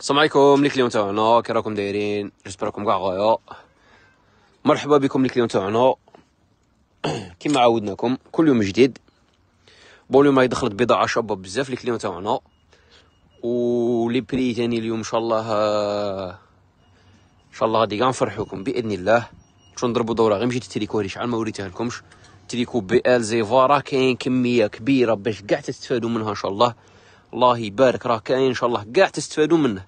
السلام عليكم الكليون تاعنا كي راكم دايرين جيسبركم راكم كاع غايا مرحبا بكم الكليون تاعنا كيما عودناكم كل يوم جديد بون اليوم راهي دخلت بضاعه شابه بزاف الكليون تاعنا لي بري تاني اليوم ان شاء الله ان شاء الله غادي كاع نفرحوكم باذن الله شو نضربوا دوره غير مشيت التريكو هذه شحال ما وريتهالكمش تريكو بي ال زيفارا كاين كميه كبيره باش كاع تستفادوا منها ان شاء الله الله يبارك راه كاين ان شاء الله كاع تستفادوا منه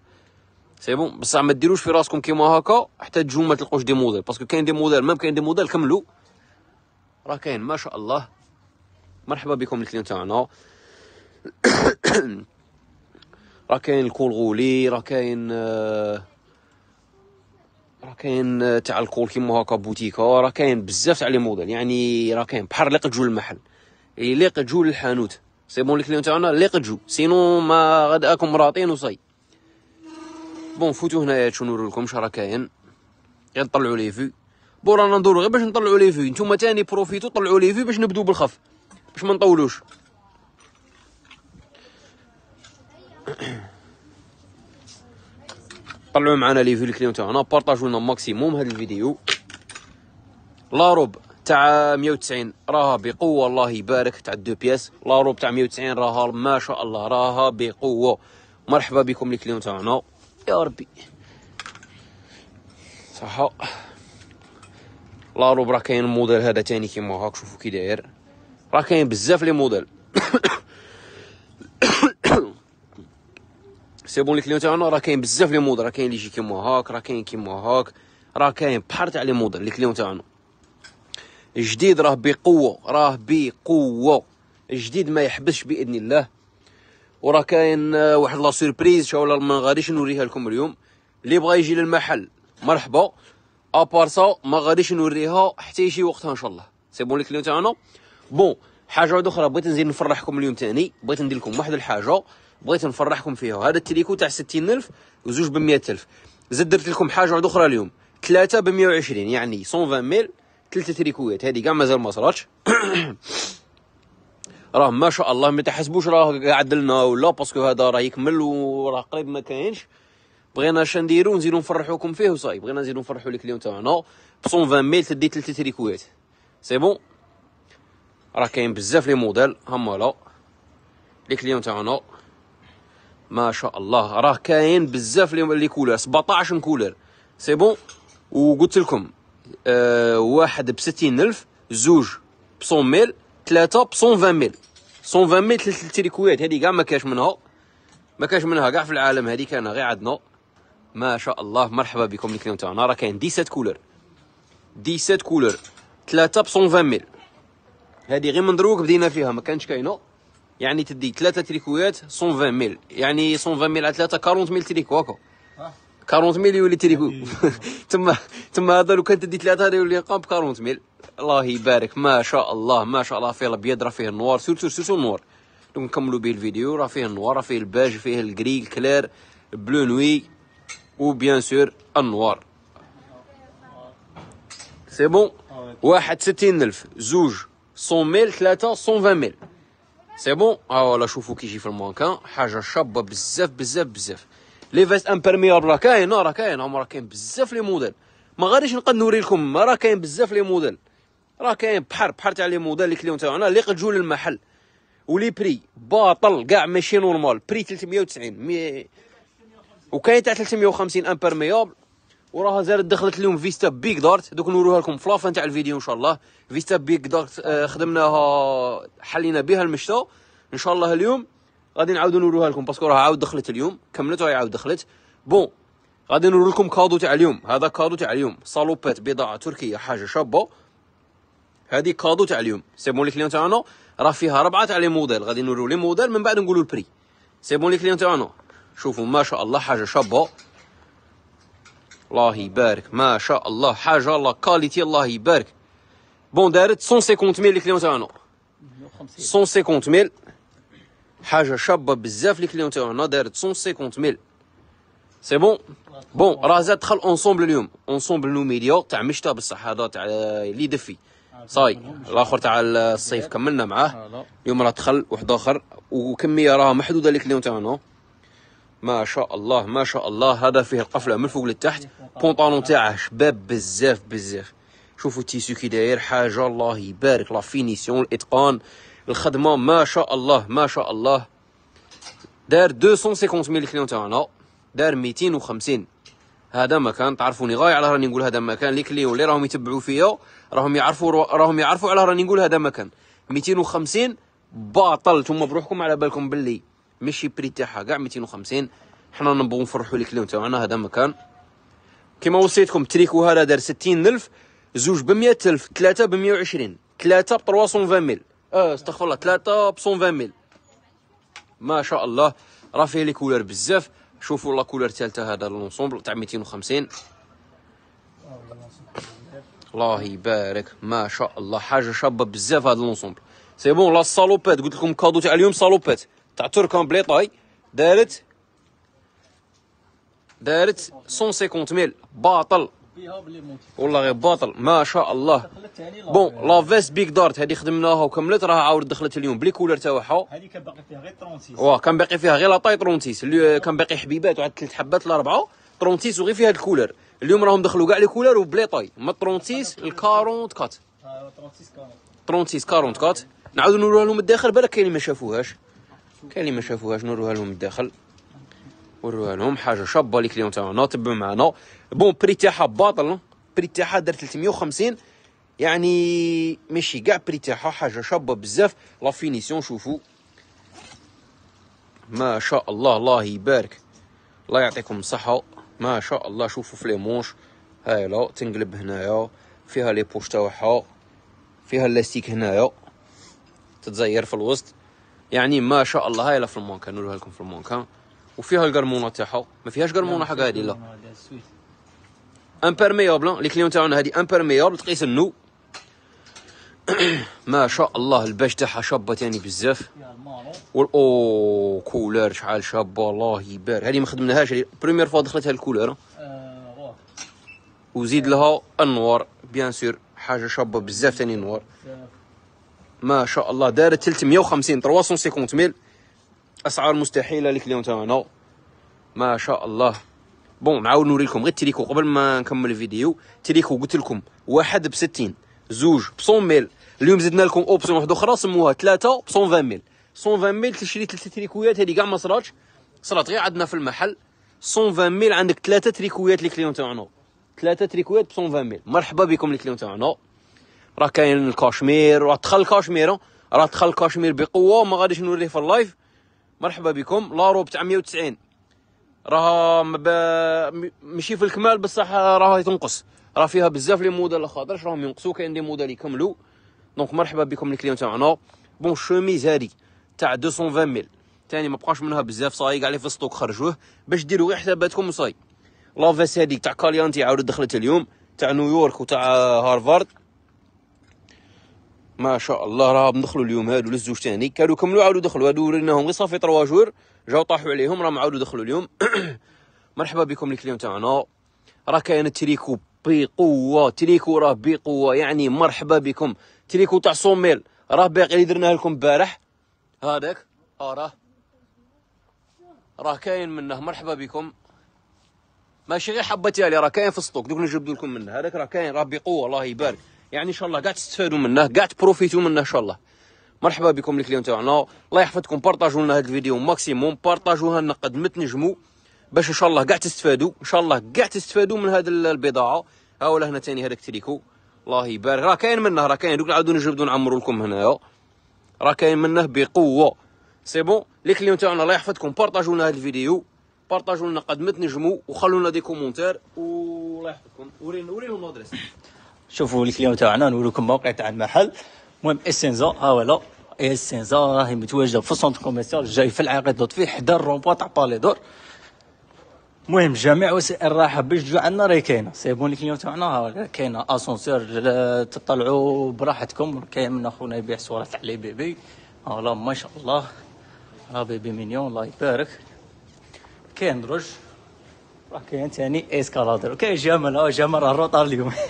سي بون بصح ما ديروش في راسكم كيما هكا حتى تجوا ما تلقوش دي موديل باسكو كاين دي موديل مام كاين دي موديل كملوا راه كاين ما شاء الله مرحبا بكم الكليون تاعنا راه كاين الكول غولي راه كاين آه، راه كاين آه، تاع الكول كيما هكا بوتيكا راه كاين بزاف تاع لي موديل يعني راه كاين بحر لي قد المحل إيه، لي قد الحانوت سي بون الكليون تاعنا لي قد سينو ما غداكم راطين وصي بون فوتو هنايا تنورو لكم كاين غير نطلعوا لي في بون رانا ندورو غير باش نطلعوا لي في نتوما تاني بروفيتو طلعوا لي في باش نبدو بالخف باش ما نطولوش طلعوا معنا لي في الكليون تاعنا بارطاجوا لنا ماكسيموم هذا الفيديو لاروب تاع 190 راها بقوه الله يبارك تاع دو بياس لاروب تاع 190 راها ما شاء الله راها بقوه مرحبا بكم الكليون تاعنا يا ربي صحة لا روب راه كاين الموديل هذا تاني كيما هاك شوفوا كي داير راه كاين بزاف لي موديل سي بون لي كليون تاعنا راه كاين بزاف لي موديل راه كاين لي يجي كيما هاك راه كاين كيما هاك راه كاين بحر تاع لي موديل لي كليون تاعنا الجديد راه بقوه راه بقوه الجديد ما يحبسش باذن الله وراه كاين آه، واحد لا سيربريز شاولا ما غاديش نوريها لكم اليوم اللي بغى يجي للمحل مرحبا ابار سا ما غاديش نوريها حتى يجي وقتها ان شاء الله سي بون الكليون تاعنا بون حاجه واحده اخرى بغيت نزيد نفرحكم اليوم ثاني بغيت ندير لكم واحد الحاجه بغيت نفرحكم فيها هذا التليكو تاع 60000 وزوج ب 100000 زد درت لكم حاجه واحده اخرى اليوم ثلاثه ب 120 يعني 120000 ثلاثه تريكويات هذه كاع مازال ما صراتش راه ما شاء الله ما تحسبوش راه قاعد لنا ولا باسكو هذا راه يكمل وراه قريب ما كاينش بغينا اش نديرو نزيدو نفرحوكم فيه وصاي بغينا نزيدو نفرحو لك اليوم تاعنا ب 120 ميل تدي 3 تريكوات سي بون راه كاين بزاف لي موديل هما لا لي كليون تاعنا ما شاء الله راه كاين بزاف لي كولر 17 كولر سي بون وقلت لكم آه واحد ب 60000 زوج ب 100 ميل ثلاثه ب 120 ميل 120 ميل ثلاثة التريكويات هذه كاع ما كاش منها ما كاش منها كاع في العالم هذه كان غير عندنا ما شاء الله مرحبا بكم الكليون تاعنا راه كاين 17 كولور 17 كولور ثلاثه ب 120 ميل هذه غير من دروك بدينا فيها ما كانتش كاينه يعني تدي ثلاثه تريكويات 120 ميل يعني 120 ميل على ثلاثه 40 ميل تريكو هكا 40 ميل يولي تريكو تما تما هذا لو كان تدي ثلاثه هذا يولي قام ب 40 ميل الله يبارك ما شاء الله ما شاء الله فيه الابيض راه فيه النوار سورتو سورتو النوار دونك نكملوا به الفيديو راه فيه النوار راه فيه الباج فيه الكري الكلير بلو نوي وبيان سور النوار سي بون واحد ستين الف زوج صون ميل ثلاثة صون فان ميل سي بون ها هو شوفوا كي يجي في المانكان حاجة شابة بزاف بزاف بزاف لي فيست امبرميابل راه كاين راه كاين عمر راه كاين بزاف لي موديل ما غاديش نقد نوري لكم راه كاين بزاف لي موديل راه كاين بحر بحر تاع لي موديل اللي كليون تاعنا اللي جو للمحل ولي بري باطل كاع ماشي نورمال بري 390 مي وكاين تاع 350 امبرميابل وراها زادت دخلت اليوم فيستا بيك دارت دوك نوروها لكم في لافان تاع الفيديو ان شاء الله فيستا بيك دارت خدمناها حلينا بها المشتا ان شاء الله اليوم غادي نعاودو نوروها لكم باسكو راه عاود دخلت اليوم كملت وهي عاود دخلت بون غادي نوري لكم كادو تاع اليوم هذا كادو تاع اليوم صالوبات بضاعه تركيه حاجه شابه هذه كادو تاع اليوم سي بون لي كليون تاعنا راه فيها ربعه تاع لي موديل غادي نوريو لي موديل من بعد نقولوا البري سي بون لي كليون تاعنا شوفوا ما شاء الله حاجه شابه الله يبارك ما شاء الله حاجه الله كاليتي الله يبارك بون دارت 150 ميل لي كليون تاعنا 150 ميل حاجه شابه بزاف لي كليون تاعو هنا دارت ميل سي بون بون راه زاد دخل اونسومبل اليوم اونسومبل نو ميديا تاع مشتا بصح هذا تاع لي دفي صاي الاخر تاع الصيف كملنا معاه اليوم راه دخل واحد اخر وكميه راه محدوده لي كليون تاعنا ما شاء الله ما شاء الله هذا فيه القفله من فوق لتحت بونطالون تاعه شباب بزاف بزاف شوفوا التيسو كي داير حاجه الله يبارك لا فينيسيون الاتقان الخدمه ما شاء الله ما شاء الله دار 250 ميل كليون تاعنا دار 250 هذا مكان تعرفوني غاية على راني نقول هذا مكان لي كليون اللي راهم يتبعوا فيا راهم يعرفوا راهم يعرفوا على راني نقول هذا مكان 250 باطل ثم بروحكم على بالكم باللي ماشي بري تاعها كاع 250 حنا نبغوا نفرحوا لي كليون تاعنا هذا مكان كما وصيتكم تريكو هذا دار 60000 زوج ب 100000 ثلاثة ب 120 ثلاثة ب فان ميل اه استغفر الله ثلاثه ب ميل ما شاء الله راه فيه لي كولور بزاف شوفوا لا كولور الثالثه هذا لونسومبل تاع 250 الله يبارك ما شاء الله حاجه شابه بزاف هذا لونسومبل سي بون لا سالوبات قلت لكم كادو تاع اليوم صالوبات تاع تركان بليطاي دارت دارت ميل باطل والله غير باطل ما شاء الله بون لا فيس بيك دارت هذه خدمناها وكملت راها عاود دخلت اليوم بلي كولر تاعها هذه كان باقي فيها غير 36 واه كان باقي فيها غير لا طاي 36 اللي كان باقي حبيبات وعاد ثلاث حبات اربعه 36 وغير فيها الكولر اليوم راهم دخلوا كاع لي كولر وبلي طاي من 36 ل 44 36 44 نعاودوا نوروها لهم الداخل بالك كاين اللي ما شافوهاش كاين اللي ما شافوهاش نوروها لهم الداخل وروا لهم حاجه شابه لي كليون تاعنا تبعوا معنا بون بري تاعها باطل بري تاعها دار 350 يعني ماشي كاع بري تاعها حاجه شابه بزاف لا فينيسيون شوفوا ما شاء الله الله يبارك الله يعطيكم الصحه ما شاء الله شوفوا في لي مونش لا تنقلب هنايا فيها لي بوش تاعها فيها اللاستيك هنايا تتزير في الوسط يعني ما شاء الله لا في المونكا نقولها لكم في المونكا وفيها الكرمونه تاعها ما فيهاش كرمونه حق هذه لا امبيرميابل لي كليون تاعنا هذه امبيرميابل تقيس النو ما شاء الله الباش تاعها شابه ثاني بزاف او كولر شحال شابه الله يبارك هذه ما خدمناهاش بريمير فوا دخلتها الكولر آه، وزيد لها النوار بيان سور حاجه شابه بزاف ثاني نوار ما شاء الله دارت 350 350 ميل اسعار مستحيله للكليون تاعنا نو ما شاء الله بون نعاود نوريكم غير التريكو قبل ما نكمل الفيديو تريكو قلت لكم واحد ب 60 زوج ب 100 ميل اليوم زدنا لكم اوبسيون واحده اخرى سموها ثلاثه ب 120 ميل 120 ميل تشري ثلاثه تريكويات هذه كاع ما صراتش صرات غير عندنا في المحل 120 ميل عندك ثلاثه تريكويات لي كليون تاعنا ثلاثه تريكويات ب 120 ميل مرحبا بكم لي كليون تاعنا راه كاين الكاشمير راه دخل الكاشمير راه دخل الكاشمير بقوه ما غاديش نوريه في اللايف مرحبا بكم لارو ب 990 راها مب... ماشي في الكمال بصح راها تنقص راه فيها بزاف لي موديل اش راهم ينقصوا كاين دي موديل يكملوا دونك مرحبا بكم الكليون تاعنا بون شوميز هادي تاع 220 ميل ثاني ما بقاش منها بزاف صاي كاع لي في السطوك خرجوه باش ديروا غير حساباتكم وصاي لافاس هادي تاع كاليانتي عاود دخلت اليوم تاع نيويورك وتاع هارفارد ما شاء الله راهم دخلوا اليوم هادو للزوج تاني كانوا كملوا عاودوا دخلوا هادو وريناهم غير صافي تروا جور جاو طاحوا عليهم راهم عاودوا دخلوا اليوم مرحبا بكم الكليون تاعنا راه كاين التريكو بقوه تريكو راه بقوه يعني مرحبا بكم تريكو تاع صوميل راه باقي اللي درناه لكم البارح هذاك اه راه راه كاين منه مرحبا بكم ماشي غير حبه تالي راه كاين في السطوك دوك نجبدوا لكم منه هذاك راه كاين راه بقوه الله يبارك يعني ان شاء الله كاع تستفادوا منه كاع تبروفيتوا منه ان شاء الله مرحبا بكم الكليون تاعنا الله يحفظكم بارطاجوا لنا هذا الفيديو ماكسيموم بارطاجوها لنا قد ما تنجموا باش ان شاء الله كاع تستفادوا ان شاء الله كاع تستفادوا من هذه البضاعه ها ولا هنا ثاني هذاك تريكو الله يبارك راه كاين منه راه كاين دوك نعاودو نجبدو نعمروا لكم هنايا راه كاين منه بقوه سي بون لي كليون تاعنا الله يحفظكم بارطاجوا لنا هذا الفيديو بارطاجوا لنا قد ما تنجموا لنا دي كومونتير والله يحفظكم ورينا وريهم لادريس شوفوا الكليون تاعنا لكم موقع تاع المحل المهم اسينزا ها ولا اسينزا راهي متواجده في السونتر كوميرسيال جاي في دوت لطفي حدا الرومبوا تاع بالي دور المهم جميع وسائل الراحه باش تجوا عندنا راهي كاينه سيبون الكليون تاعنا كاينه اسانسور تطلعوا براحتكم كاين من اخونا يبيع صوره تاع لي بيبي فوالا ما شاء الله راه بيبي مينيون الله يبارك كاين درج راه كاين ثاني اسكالاتر كاين جمال اه جمال الروطار اليوم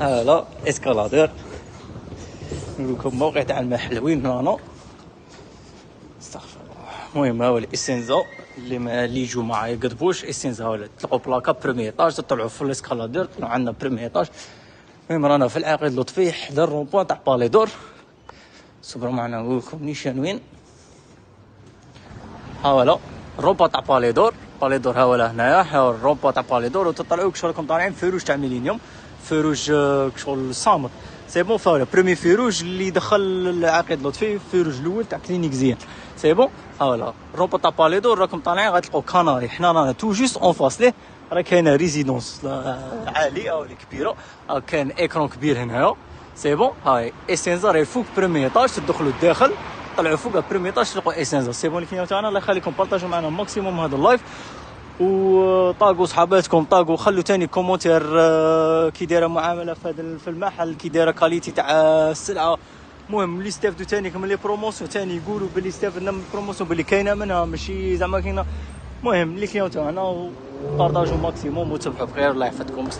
هلا اسكالادور نوريكم موقع تاع الماء حلوين هنا استغفر الله المهم هو الاسينزا اللي ما اللي يجوا ما يقدبوش اسينزا ولا تلقوا بلاكا بروميي ايطاج تطلعوا في الاسكالادور طلعوا عندنا بروميي ايطاج المهم رانا في العقيد لطفي حدا الرومبوان تاع باليدور سوبر صبروا معنا نقولكم نيشان وين لا الرومبا تاع باليدور باليدور بالي دور هاولا هنايا الرومبا تاع باليدور دور وتطلعوا راكم طالعين فيروج تاع ميلينيوم فروج آه، شغل صامت سي بون فوالا برومي فيروج اللي دخل لوط لطفي فيروج الاول تاع كلينيك زين سي بون فوالا روبو تاع باليدور راكم طالعين غتلقاو كناري حنا رانا تو جوست اون فاس ليه راه كاينه ريزيدونس عاليه ولا كبيره كاين ايكرون كبير هنايا سي بون هاي اسينزا راه فوق برومي ايطاج تدخلوا الداخل طلعوا فوق برومي ايطاج تلقوا اسينزا سي بون الفيديو تاعنا الله يخليكم بارطاجوا معنا ماكسيموم هذا اللايف وطاقوا صحاباتكم طاقوا خلوا تاني كومونتير آه، كي دايره معامله في هذا في المحل كي دايره كاليتي تاع آه، السلعه المهم اللي استفدوا تاني من لي بروموسيون تاني يقولوا باللي استفدنا من البروموسيون باللي كاينه منها ماشي زعما كاينه المهم لي كليون تاعنا بارطاجوا ماكسيموم وتصبحوا بخير الله يحفظكم